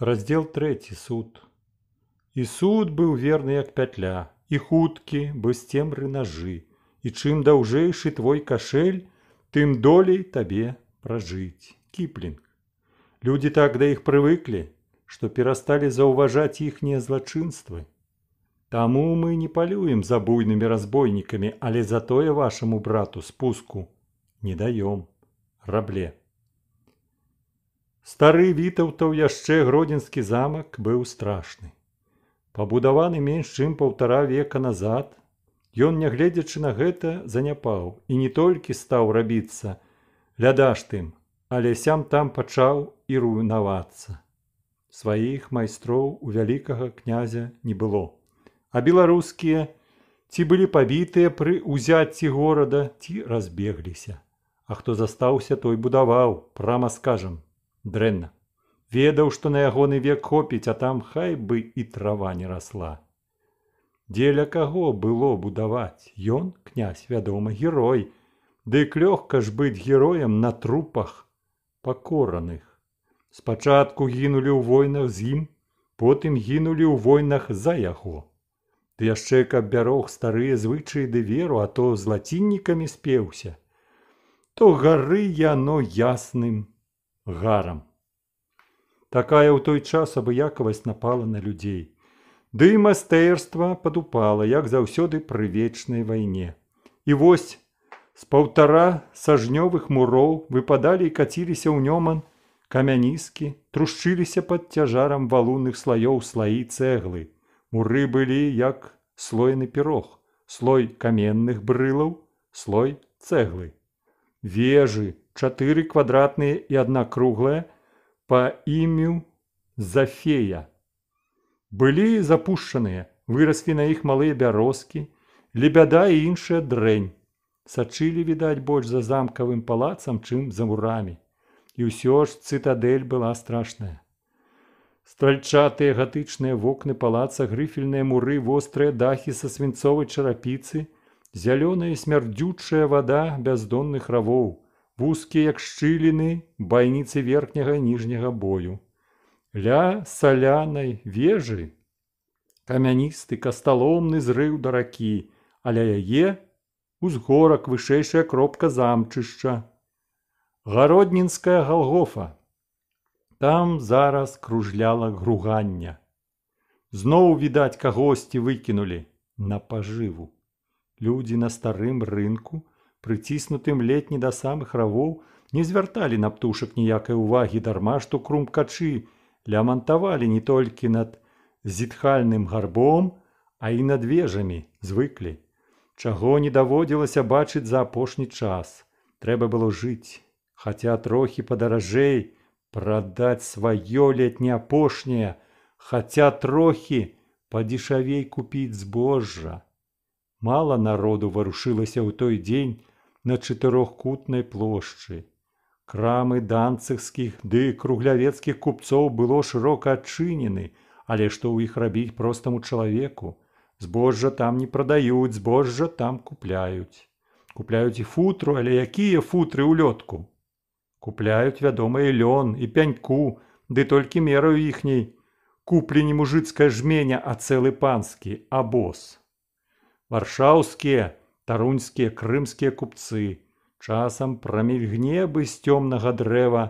Раздел 3. Суд. И суд быў верны як пятля, і хуткі, без цемры нажы, І чым даўжэйшы твой кошель, тым долей тебе прожить. Киплинг. Люди так до их привыкли, что перестали зауважать ихние злочинства. Тому мы не полюем за буйными разбойниками, але и вашему брату спуску не даем. Рабле. Стары вітаўтаў яшчэ гродзенскі замак быў страшны. Пабудаваны менш чым паўтара века назад, Ён, нягледзячы на гэта, заняпаў і не толькі стаў рабіцца, лядаш тым, але сям там пачаў і руйнавацца. Сваіх майстроў у вялікага князя не было. А беларускія ці былі пабітыя пры ўзяцці горада ці разбегліся. А хто застаўся, той будаваў, прама скажам, дрэнна ведаў што на ягоны век хопіць а там хай бы і трава не расла дзеля каго было будаваць ён князь вядома герой дык лёгка ж быць героем на трупах пакораных спачатку гінулі ў войнах з ім потым гінулі ў войнах за яго ты яшчэ каб бярог старыя звычаі ды веру а то з лацінікамі спеўся то гары яно ясным гарам. Такая ў той час абыякавасць напала на людзей. Ды да і мастэрства падупала, як заўсёды пры вечнай вайне. І вось з паўтара сажнёвых муроў выпадалі і каціліся ў нёман камяніскі, трушчыліся пад цяжарам валунных слаёў слаі цэглы. Муры былі як слойны пірог, слой каменных брылаў, слой цэглы. Вежы, чатыры квадратныя і адна круглая па імю зафея. Былі запушчаныя, выраслі на іх малыя бярозкі, лебяда і іншая дрэнь. Сачылі, відаць, больш за замкавым палацам, чым за мурамі. І ўсё ж цытадель была страшная. Стральчатыя гатычныя вокны палаца, грыфельныя муры, вострыя дахі са свінцовай чарапіцы, зялёная смярдзючая вада бяздонных равоў, вузкія як шчыліны байніцы верхняга ніжняга бою ля салянай вежы камяністы касталомны зрыў да ракі але яе узгорак вышэйшая кропка замчышча гароднінская галгофа там зараз кружляла груганя зноў відаць кагосьці выкінулі на пажыву людзі на старым рынку прыціснутым летні да самых равоў, не звярталі на птушак ніякай увагі дарма што крумкачы лямантавалі не толькі над зітхальным гарбом, а і над вежамі звыклі. Чаго не даводзілася бачыць за апошні час. Трэба было жыць, хаця трохі падаражэй прадаць сваё летне апошняе, хаця трохі падзішавей купіць збожжа. Мала народу варушылася ў той дзень, на чатырохкутнай плошчы. Крамы данцыхскіх ды круглявецкіх купцоў было шырока адчынены, але што ў іх рабіць простаму чалавеку, збожжа там не прадаюць, збожжа там купляюць. купляюць і футру, але якія футры ў лётку. купляюць вядомыя лён і пяньку, ды толькі мераю іхняй куплені мужыцкае жменя, а цэлы панскі абоз. Варшаўскія, старуньскія крымскія купцы. Часам прамільгне бы з цёмнага дрэва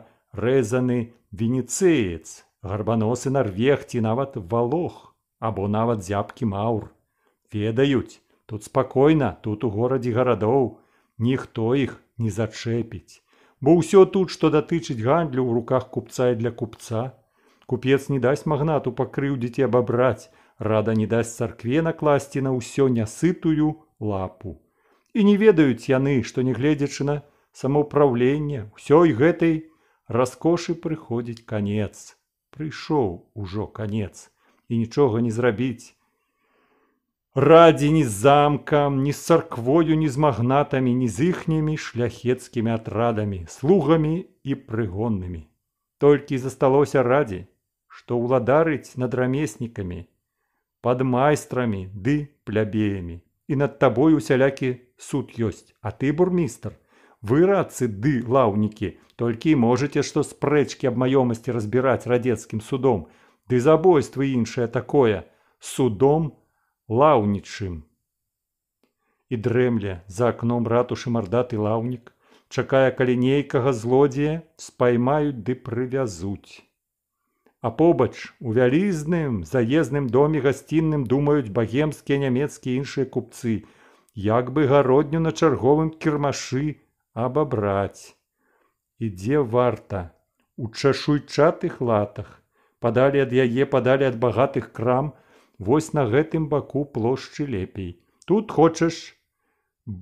рэзаны венецеец, гарбаносы нарвег ці нават валох, або нават зябкі маур. Ведаюць, тут спакойна, тут у горадзе гарадоў, ніхто іх не зачэпіць. Бо ўсё тут, што датычыць гандлю ў руках купца і для купца. Купец не дасць магнату пакрыўдзіць абабраць, рада не дасць царкве накласці на ўсё нясытую лапу і не ведаюць яны, што нягледзячы на самаўправленне ўсёй гэтай раскошы прыходзіць конец прыйшоў ужо конец і нічога не зрабіць радзі ні з замкам ні з царквою ні з магнатамі ні з іхнімі шляхецкімі атрадамі слугамі і прыгоннымі толькі засталося радзі што ўладарыць над рамеснікамі под майстрамі ды плябеямі і над табой усялякі суд ёсць, а ты бурмістр. Вы радцы ды лаўнікі, толькі можаце, што спрэчкі аб маёмасці разбіраць радзецкім судом, Ды забойствы іншае такое, судом лаўнічым. І дрэмля за акном ратушы мардаты лаўнік, чакае калі нейкага злодзея спаймаюць ды прывязуць. А побач у вялізным заездным доме гасцінным думаюць багемскія нямецкія іншыя купцы, як бы гародню на чарговым кірмашы абабраць. Ідзе варта у чашуйчатых латах, падалі ад яе падалі ад багатых крам, вось на гэтым баку плошчы лепей. Тут хочаш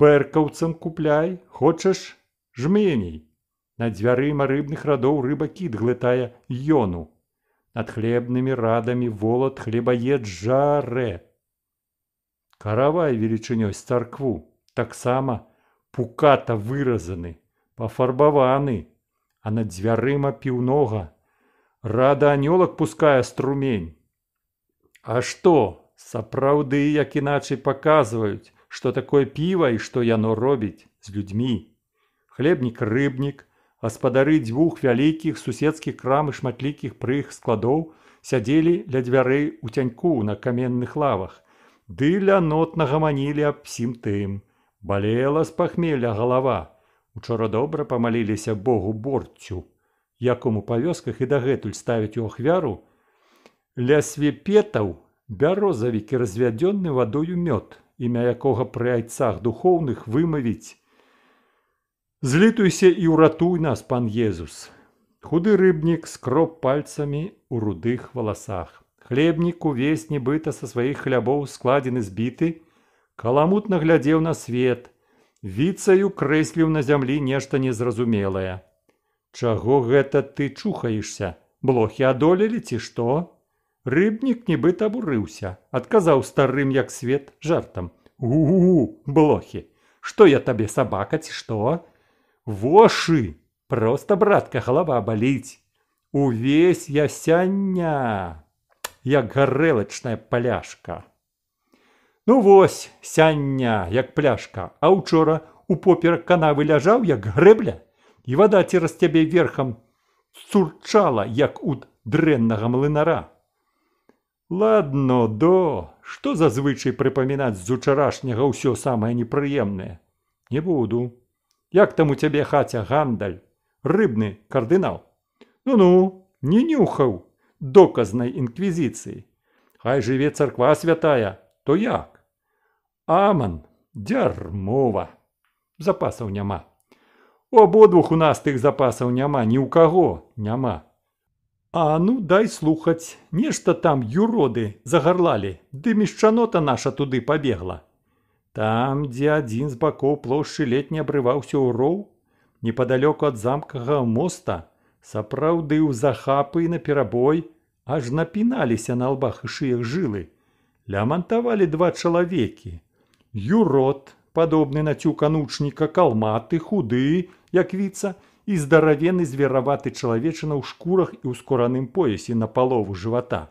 бэркаўцам купляй, хочаш жменей. На дзвяры марыбных радоў рыба кіт глытае ёну над хлебными радами волот хлебоед жаре. Каравай величиной с царкву, так само пуката выразаны, пофарбованы, а над дзвярыма піўнога, рада анёлак пуская струмень. А што, сапраўды, як іначай паказваюць, што такое піва і што яно робіць з людзьмі. Хлебнік рыбнік, гаспадары дзвюх вялікіх суседскіх крам і шматлікіх прых складоў сядзелі ля дзвярэй у цяньку на каменных лавах ды ля нот нагаманілі аб сім тым балела з пахмеля галава учора добра памаліліся богу борцю якому па вёсках і дагэтуль ставяць у ахвяру ля свепетаў бярозавікі развядзённы вадою мёд імя якога пры айцах духоўных вымавіць Злітуйся і ўратуй нас, пан Езус. Худы рыбнік скроб пальцамі ў рудых валасах. Хлебнік увесь нібыта са сваіх хлябоў складзены збіты, каламутна глядзеў на свет, віцаю крэсліў на зямлі нешта незразумелае. Чаго гэта ты чухаешся? Блохі адолелі ці што? Рыбнік нібыта абурыўся, адказаў старым як свет жартам. Гу-гу-гу, блохі, што я табе сабака ці што? Вошы! Просто, братка, галава баліць. Увесь я сяння, як гарэлачная пляшка. Ну вось, сяння, як пляшка, А учора у попер канавы ляжаў, як грэбля, і вада цераз цябе верхам цурчала, як у дрэннага млынара. Ладно, до, што зазвычай прыпамінаць з учарашняга ўсё самае непрыемнае. Не буду як там у цябе хаця гандаль рыбны кардынал ну ну не нюхаў доказнай інквізіцыі хай жыве царква святая то як аман дзярмова запасаў няма у абодвух у нас тых запасаў няма ні ў каго няма а ну дай слухаць нешта там юроды загарлалі ды мешчанота наша туды пабегла Там, дзе адзін з бакоў плошчы ледзь не абрываўся ў роў, непадалёку ад замкага моста, сапраўды ў захапы і наперабой, аж напіналіся на лбах і шыях жылы, лямантавалі два чалавекі. Юрот, падобны на цюканучніка калматы худы, як віца, і здаравены звераваты чалавечына ў шкурах і ў скураным поясе на палову жывата,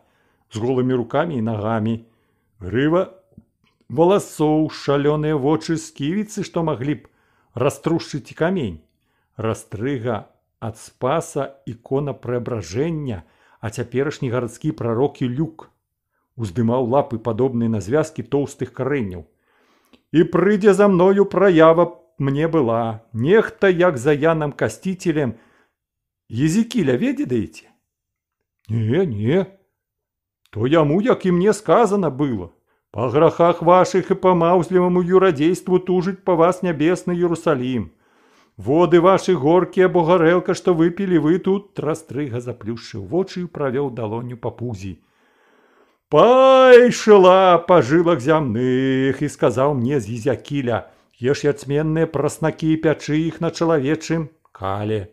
з голымі рукамі і нагамі. Грыва волосов, шаленые в очи скивицы, что могли б раструшить камень. Растрыга от спаса икона преображения, а теперешний городский пророк Илюк уздымал лапы, подобные на звязки толстых коренев. И прыдя за мною, проява мне была. Нехто, як за Яном Костителем, Езекиля ведедаете? Не, не. То яму, як и мне сказано было. «По грохах ваших и по маузливому юродейству тужить по вас небесный Иерусалим! Воды ваши горки, або горелка, что выпили вы тут!» Трастрыга заплющив в очи и провел долонью по пузи. «Пайшла по жилах земных!» И сказал мне Зизякиля, «Ешь яцменные проснаки и пячи их на человечем кале!»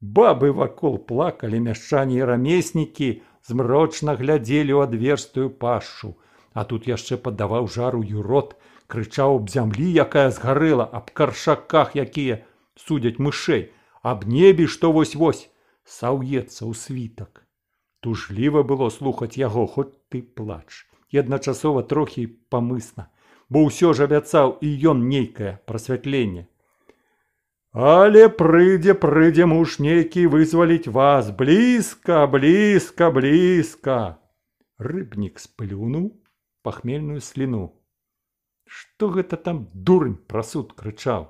Бабы вокруг плакали, мяшчане и рамесники, Змрочно глядели у отверстую пашу, А тут яшчэ паддаваў жару юрот, крычаў аб зямлі, якая згарэла, аб каршаках, якія судзяць мышэй, аб небе, што вось-вось саўецца ў світак. Тужліва было слухаць яго, хоць ты плач. І адначасова трохі памысна, бо ўсё ж абяцаў і ён нейкае прасвятленне. Але прыйдзе, прыйдзе муж нейкі вызваліць вас блізка, блізка, блізка. Рыбнік сплюнуў пахмельную сліну. Што гэта там дурань пра суд крычаў.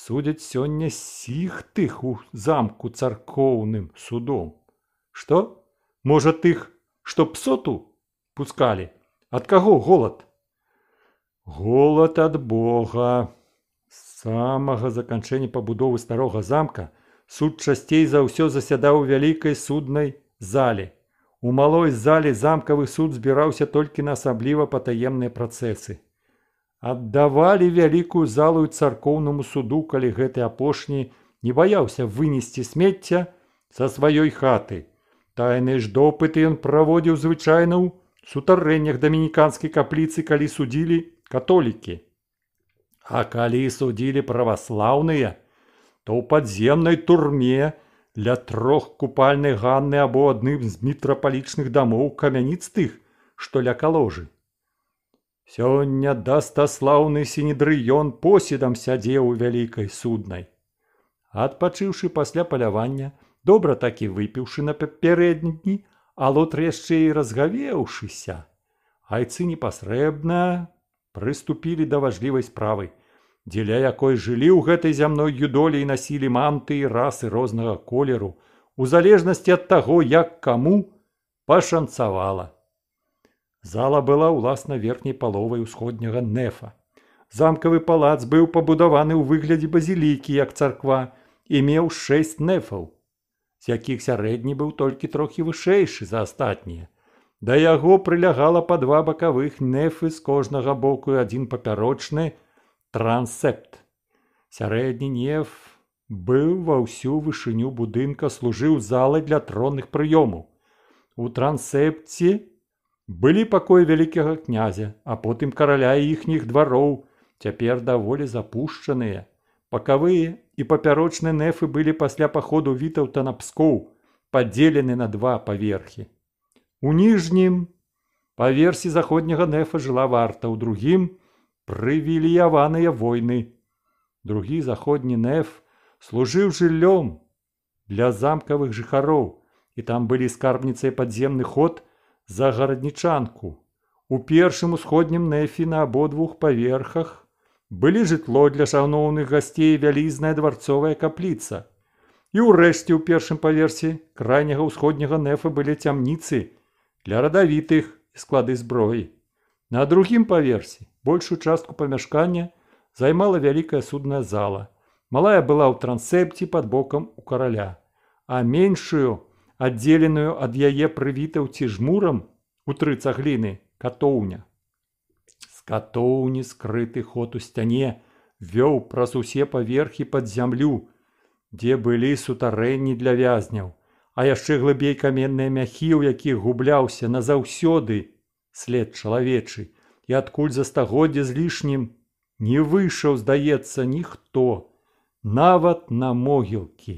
Судзяць сёння сіх тых у замку царкоўным судом. Што? Можа тых, што псоту пускалі, ад каго голад? Голад ад Бога. З самага заканчэння пабудовы старога замка суд часцей за ўсё засядаў у вялікай суднай зале У малой зале замкавы суд збіраўся толькі на асабліва патаемныя працэсы. Аддавалі вялікую залу царкоўнаму суду, калі гэты апошні не баяўся вынесці смецця са сваёй хаты. Тайны ж допыты ён праводзіў звычайна ў сутарэннях дамініканскай капліцы, калі судзілі католікі. А калі судзілі праваслаўныя, то ў падземнай турме, ля трох купальных ганны або адным з мітрапалічных дамоў камяніц тых, што ля каложы. Сёння дастаслаўны сінедрыён поседам сядзеў у вялікай суднай. Адпачыўшы пасля палявання, добра такі выпіўшы на пярэдні, алот яшчэ і разгавеўшыся. Айцы непасрэбна прыступілі да важлівай справы дзеля якой жылі ў гэтай зямной юдолі і насілі манты і расы рознага колеру у залежнасці ад таго як каму пашанцавала зала была ўласна верхняй паловай усходняга нефа замкавы палац быў пабудаваны ў выглядзе базілікі як царква і меў шэсць нефаў з якіх сярэдні быў толькі трохі вышэйшы за астатнія да яго прылягала па два бакавых нефы з кожнага боку адзін папярочны трансепт. Сярэдні неф быў ва ўсю вышыню будынка служыў залай для тронных прыёмаў. У трансепці былі пакоі вялікага князя, а потым караля іхніх двароў цяпер даволі запушчаныя. Пакавыя і папярочныя нефы былі пасля паходу вітаў танапскоў падзелены на два паверхі. У ніжнім, Па версе заходняга нефа жыла варта ў другім прывіліяваныя войны. Другі заходні неф служыў жыллём для замкавых жыхароў, і там былі скарбніцай падземны ход за гарадднічанку. У першым усходнім нефе на абодвух паверхах былі жытло для шаўноўных гасцей вялізная дварцовая капліца. І ўрэшце ў першым паверсе крайняга ўсходняга нефа былі цямніцы для радавітых склады зброі. На другім паверсе Большую частку памяшкання займала вялікая судная зала. Малая была ў трансепці пад бокам у караля, а меншую, аддзеленую ад яе прывітаў ці жмурам у тры цагліны катоўня. З катоўні скрыты ход у сцяне вёў праз усе паверхі пад зямлю, дзе былі сутарэнні для вязняў, а яшчэ глыбей каменныя мяхі, у якіх губляўся назаўсёды след чалавечы, і адкуль за стагоддзя з лішнім не выйшаў здаецца ніхто нават на могілкі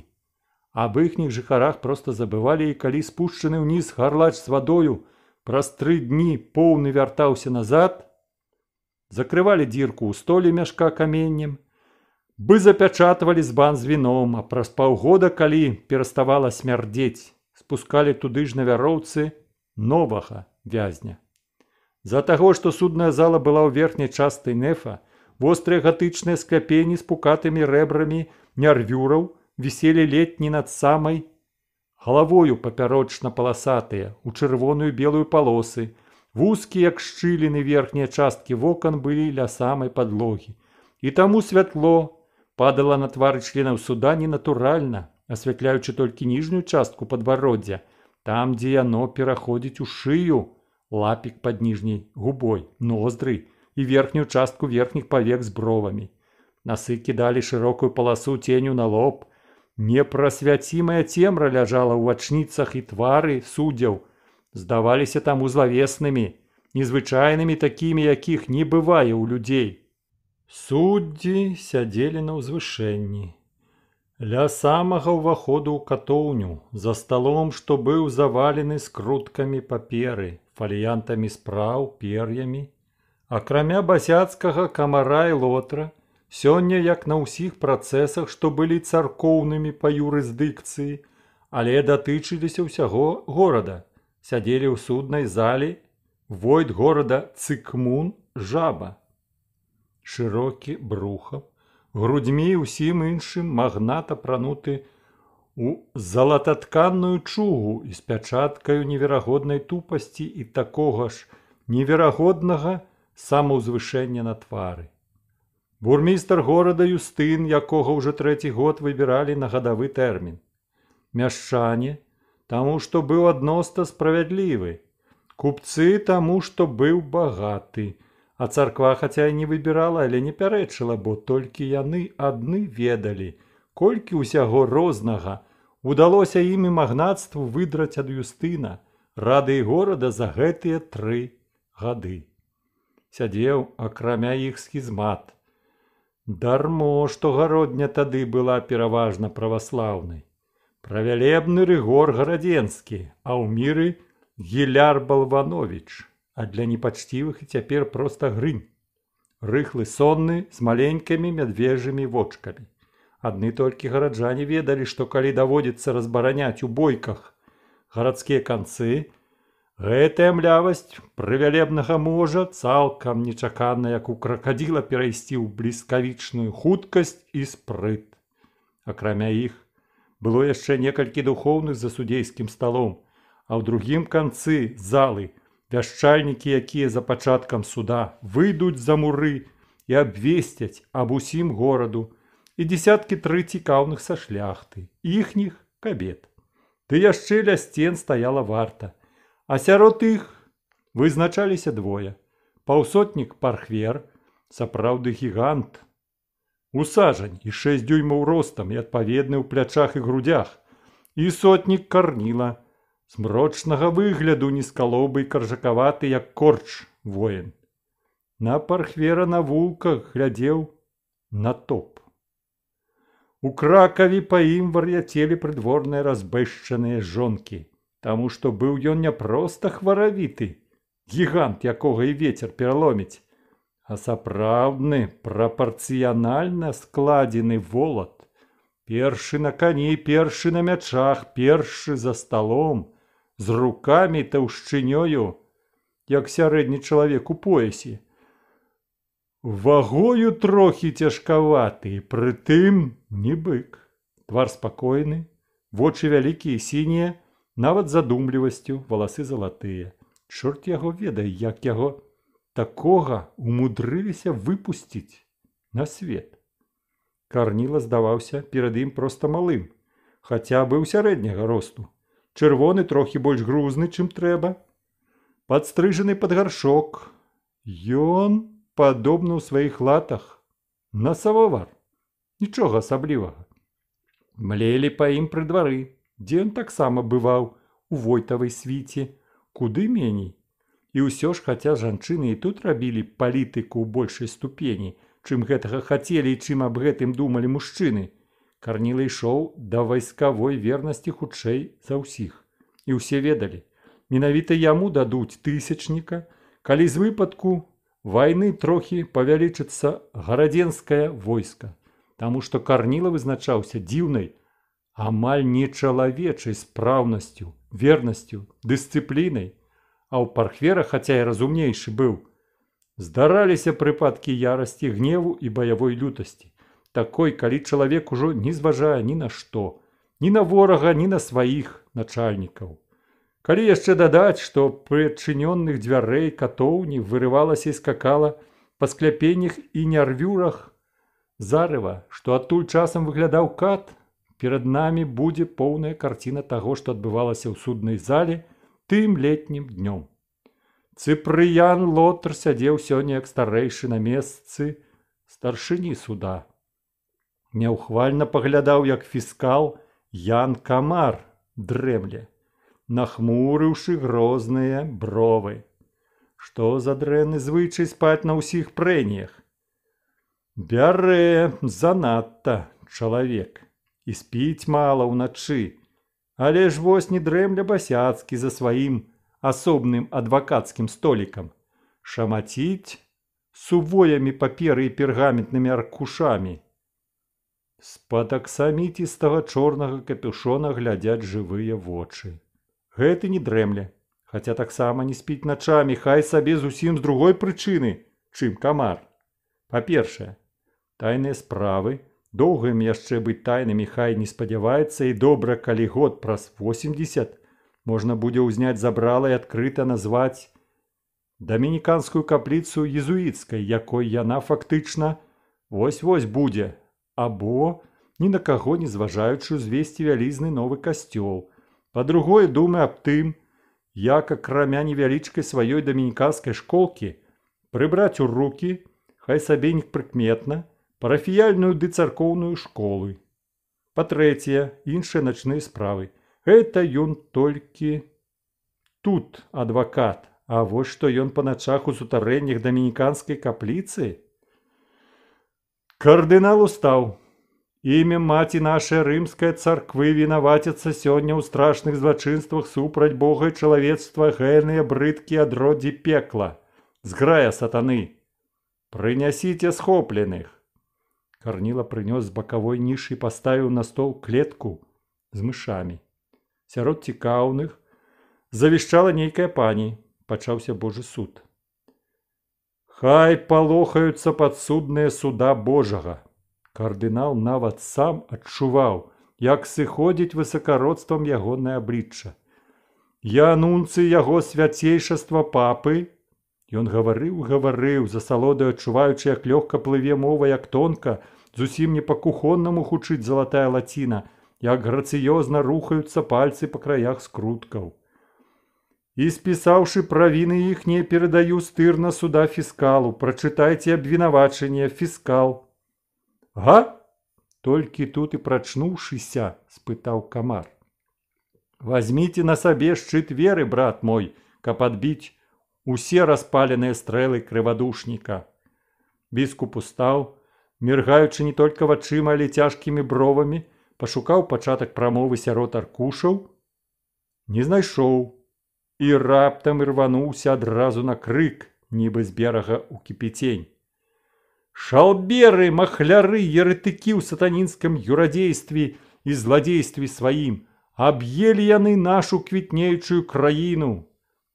аб іхніх жыхарах проста забывалі і калі спушчаны ўніз гарлач з вадою праз тры дні поўны вяртаўся назад закрывалі дзірку ў столі мяшка каменнем бы запячатвалі збан з віном а праз паўгода калі пераставала смярдзець спускалі туды ж на вяроўцы новага вязня З-за таго, што судная зала была ў верхняй частай нефа, вострыя гатычныя скляпені з пукатымі рэбрамі нервюраў віселі летні над самай галавою папярочна-паласатыя у чырвоную белую палосы. Вузкія, як шчыліны верхнія часткі вокон былі ля самай падлогі. І таму святло падала на твары членаў суда ненатуральна, асвятляючы толькі ніжнюю частку падбароддзя, там, дзе яно пераходзіць у шыю, лапик под нижней губой, ноздры и верхнюю частку верхних повек с бровами. Носы кидали широкую полосу тенью на лоб. Непросвятимая темра лежала у очницах и твары судел. Сдавались тому зловесными, незвычайными такими, яких не бывая у людей. Судьи сядели на узвышении. Ля самага ўваходу ў катоўню, за сталом, што быў завалены скруткамі паперы, фаліянтамі спраў, пер'ямі. Акрамя басяцкага камара і лотра, сёння як на ўсіх працэсах, што былі царкоўнымі па юрысдыкцыі, але датычыліся ўсяго горада, сядзелі ў суднай залі, войт горада цыкмун жаба. Шырокі брухап, грудьмі ўсім іншым магнат апрануты у залататканную чугу з пячаткаю неверагоднай тупасці і такога ж неверагоднага самаўзвышэння на твары. Бурмістр горада Юстын, якога ўжо трэці год выбіралі на гадавы тэрмін. Мяшчане, таму што быў адноста справядлівы, купцы таму, што быў багаты, А царква хаця і не выбірала, але не пярэчыла, бо толькі яны адны ведалі, колькі ўсяго рознага удалося ім і магнацтву выдраць ад Юстына, рады і горада за гэтыя тры гады. Сядзеў, акрамя іх схізмат. Дармо, што гародня тады была пераважна праваслаўнай. Правялебны рыгор гарадзенскі, а ў міры гіляр балванович а для непачцівых і цяпер проста грынь. Рыхлы сонны з маленькімі мядвежымі вочкамі. Адны толькі гараджане ведалі, што калі даводзіцца разбараняць у бойках гарадскія канцы, гэтая млявасць прывялебнага можа цалкам нечакана, як у кракадзіла перайсці ў бліскавічную хуткасць і спрыт. Акрамя іх было яшчэ некалькі духоўных за судзейскім сталом, а ў другім канцы залы, Вяшчальнікі, якія за пачаткам суда выйдуць за муры і абвесцяць аб усім гораду і десяткі тры цікаўных са шляхты, іхніх кабет. Ты яшчэ ля сцен стаяла варта, А сярод іх вызначаліся двое: паўсотнік пархвер, сапраўды гігант. Усажань і шэс дзюймаў ростам і адпаведны ў плячах і грудях, і сотнік карніла, змрочнага выгляду нікалобы каржакаваты як корч воін на пархвера на вулках глядзеў на топ у кракаві па ім вар'яцелі прыдворныя разбэшчаныя жонкі таму што быў ён не проста хваравіты гігант якога і вецер пераломіць а сапраўдны прапарцыянальна складзены волат першы на коней першы на мячах першы за сталом у з рукамі таўшчынёю, як сярэдні чалавек у поясе. Вагою трохі цяжкаваты, прытым не бык. Твар спакойны, вочы вялікія сінія, нават задумлівасцю валасы залатыя. Чорт яго ведае, як яго такога умудрыліся выпусціць на свет. Карніла здаваўся перад ім проста малым, хаця быў сярэдняга росту, Чырвоны трохі больш грузны, чым трэба. Падстрыжаны пад гаршок. Ён падобна ў сваіх латах. Насавовар. Нічога асаблівага. Млелі па ім пры двары, дзе ён таксама бываў у войтавай свіце, куды меней. І ўсё ж хаця жанчыны і тут рабілі палітыку ў большай ступені, чым гэтага хацелі і чым аб гэтым думалі мужчыны, Карнілы ішоў да вайскавой вернасці хутчэй за ўсіх. І ўсе ведалі. Менавіта яму дадуць тысячніка, калі з выпадку вайны трохі павялічыцца гарадзенскае войска, Таму што карніла вызначаўся дзіўнай, амаль нечалавечай спраўнасцю, вернасцю, дысцыплінай, А ў пархвера, хаця і разумнейшы быў, здараліся прыпадкі ярасці гневу і баявой лютасці такой, калі чалавек ужо не зважае ні на што, ні на ворага, ні на сваіх начальнікаў. Калі яшчэ дадаць, што пры адчынённых дзвярэй катоўні вырывалася і скакала па скляпеннях і нервюрах зарыва, што адтуль часам выглядаў кат, перад намі будзе поўная карціна таго, што адбывалася ў суднай зале тым летнім днём. Цыпрыян Лотр сядзеў сёння як старэйшы на месцы старшыні суда няўхвальна паглядаў як фіскал ян камар дрэмле нахмурыўшы грозныя бровы што за дрэнны звычай спаць на ўсіх прэніях бярэ занадта чалавек і спіць мала ўначы але ж вось не дрэмля басяцкі за сваім асобным адвакацкім столікам шамаціць сувоямі паперы і пергаментнымі аркушамі З-пад аксамітістага чорнага капюшона глядзяць жывыя вочы. Гэты не дрэмле, хаця таксама не спіць начамі, хай сабе зусім з другой прычыны, чым камар. Па-першае, тайныя справы, доўгаым яшчэ быць тайнымі хай не спадзяваецца і добра, калі год праз 80 можна будзе ўзняць забрала і адкрыта назваць дамініканскую капліцу езуіцкай, якой яна фактычна вось-вось будзе або ні на каго не зважаючы звесці вялізны новы касцёл. Па-другое думы аб тым, як акрамя невялічкай сваёй дамінікаскай школкі прыбраць у руки, хай сабенік прыкметна парафіяльную ды царкоўную школы. Па-трэцяе, іншыя начныя справы. Гэта ён толькі тут адвакат, А вось што ён па начах у сутарэннях дамініканскай капліцыі, Кардынал устаў. Імя маці нашай рымская царквы вінавацяцца сёння ў страшных злачынствах супраць Бога і чалавецтва гэныя брыдкі адродзі пекла, зграя сатаны. Прынясіце схопленых. Карніла прынёс з бакавой нішы і паставіў на стол клетку з мышамі. Сярод цікаўных завішчала нейкая пані, пачаўся Божы суд. Хай палохаюцца падсудныя суда Божага. Кардынал нават сам адчуваў, як сыходзіць высакародствам ягонае аблічча. Я анунцы яго свяцейшаства папы. Ён гаварыў, гаварыў, за салодаю адчуваючы, як лёгка плыве мова, як тонка, зусім не па-кухоннаму хучыць залатая лаціна, як грацыёзна рухаюцца пальцы па краях скруткаў і спісаўшы правіны іхнія перадаю стыр на суда фіскалу прачытайце абвінавачанне фіскал га толькі тут і прачнуўшыся спытаў камар возьмите на сабе шчыт веры брат мой каб адбіць усе распаленыя стрэлы крывадушніка біскуп устаў міргаючы не только вачыма але цяжкімі бровамі пашукаў пачатак прамовы сярод аркушаў не знайшоў і раптам рвануўся адразу на крык, нібы з берага ў кіпецень. Шалберы, махляры, еретыкі ў сатанінскім юрадзействе і зладзействе сваім, аб'елі яны нашу квітнеючую краіну.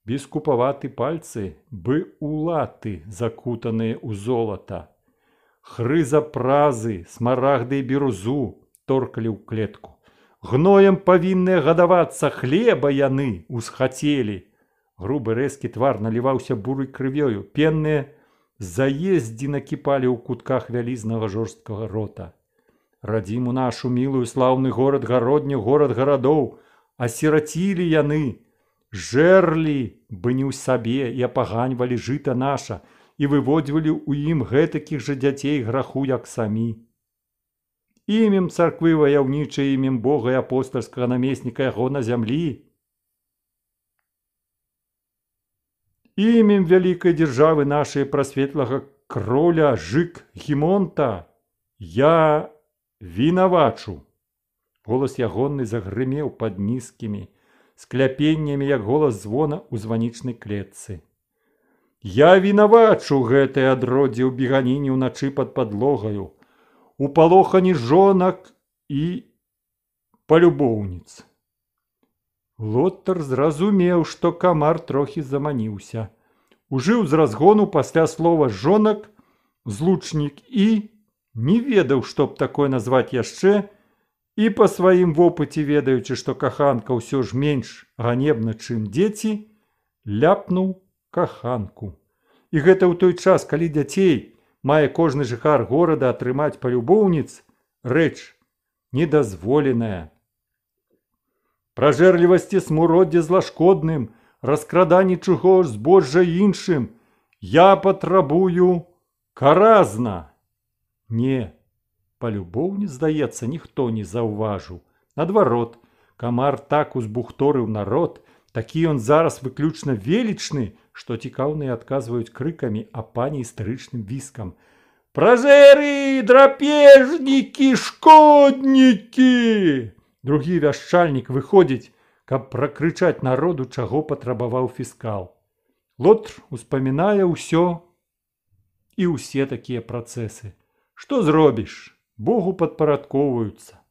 Бескупаваты пальцы бы улаты, закутаныя ў золата. Хрыза празы, смарагды і бірузу торкалі ў клетку гноем павінны гадавацца хлеба яны усхацелі грубы рэзкі твар наліваўся бурый крывёю пенныя заездзі накіпалі ў кутках вялізнага жорсткага рота радзіму нашу мілую слаўны горад гародню горад гарадоў асірацілі яны жэрлі бы не ў сабе і апаганьвалі жыта наша і выводзівалі ў ім гэтакіх жа дзяцей граху як самі імем царквы ваяўнічы імем бога і апостальскага намесніка яго на зямлі імем вялікай дзяржавы нашай прасветлага кроля жык гімонта я вінавачу голас ягоны загрымеў пад нізкімі скляпеннямі як голас звона ў званічнай клетцы я вінавачу гэтае адродзе ў беганіне ўначы пад падлогаю упалохані жонак і палюбоўніц. Лоттар зразумеў, што камар трохі заманіўся. Ужыў з разгону пасля слова жонак, злучнік і не ведаў, што б такое назваць яшчэ, і па сваім вопыце ведаючы, што каханка ўсё ж менш ганебна, чым дзеці, ляпнуў каханку. І гэта ў той час, калі дзяцей, мае кожны жыхар горада атрымаць палюбоўніц рэч недазволеная. Пражэрлівасці смуроддзе злашкодным, раскраданні чуго збожжа іншым, я патрабую каразна. Не, палюбоўні, здаецца, ніхто не заўважыў. Наадварот, камар так узбухторыў народ, такі ён зараз выключна велічны, што цікаўныя адказваюць крыкамі а пані старычным віскам празеры драпежнікі шкоднікі другі вяшчальнік выходзіць каб пракрычаць народу чаго патрабаваў фіскал лотр успамінае ўсё і ўсе такія працэсы што зробіш богу падпарадкоўваюцца